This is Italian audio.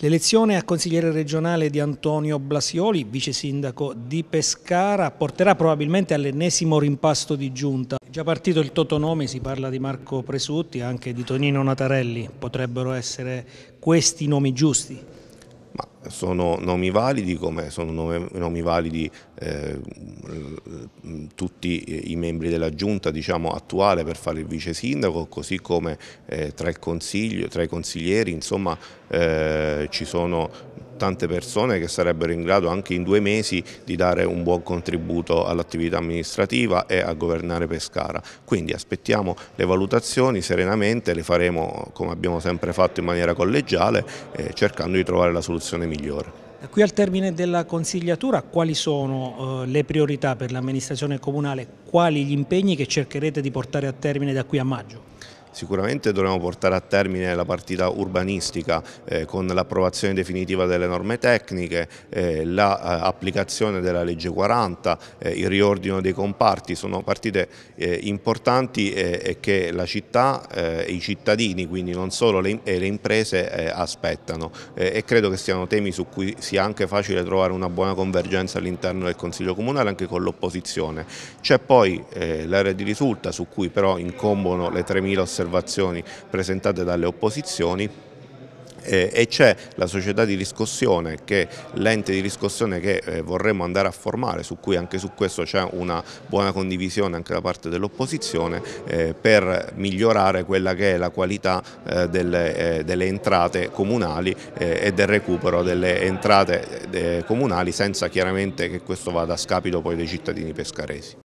L'elezione a consigliere regionale di Antonio Blasioli, vice sindaco di Pescara, porterà probabilmente all'ennesimo rimpasto di giunta. È già partito il Totonome, si parla di Marco Presutti, anche di Tonino Natarelli, potrebbero essere questi i nomi giusti? sono nomi validi come sono nomi, validi eh, tutti i membri della giunta diciamo, attuale per fare il vice sindaco, così come eh, tra, consiglio, tra, i consiglieri insomma, eh, ci sono tante persone che sarebbero in grado anche in due mesi di dare un buon contributo all'attività amministrativa e a governare Pescara. Quindi aspettiamo le valutazioni serenamente, le faremo come abbiamo sempre fatto in maniera collegiale eh, cercando di trovare la soluzione migliore. Qui al termine della consigliatura quali sono eh, le priorità per l'amministrazione comunale, quali gli impegni che cercherete di portare a termine da qui a maggio? Sicuramente dovremo portare a termine la partita urbanistica eh, con l'approvazione definitiva delle norme tecniche, eh, l'applicazione la, eh, della legge 40, eh, il riordino dei comparti, sono partite eh, importanti eh, e che la città e i cittadini, quindi non solo le, le imprese, aspettano e credo che siano temi su cui sia anche facile trovare una buona convergenza all'interno del Consiglio Comunale anche con l'opposizione. C'è poi l'area di risulta su cui però incombono le 3.000 osservazioni osservazioni presentate dalle opposizioni eh, e c'è la società di riscossione che l'ente di riscossione che eh, vorremmo andare a formare su cui anche su questo c'è una buona condivisione anche da parte dell'opposizione eh, per migliorare quella che è la qualità delle, delle entrate comunali e del recupero delle entrate comunali senza chiaramente che questo vada a scapito poi dei cittadini pescaresi.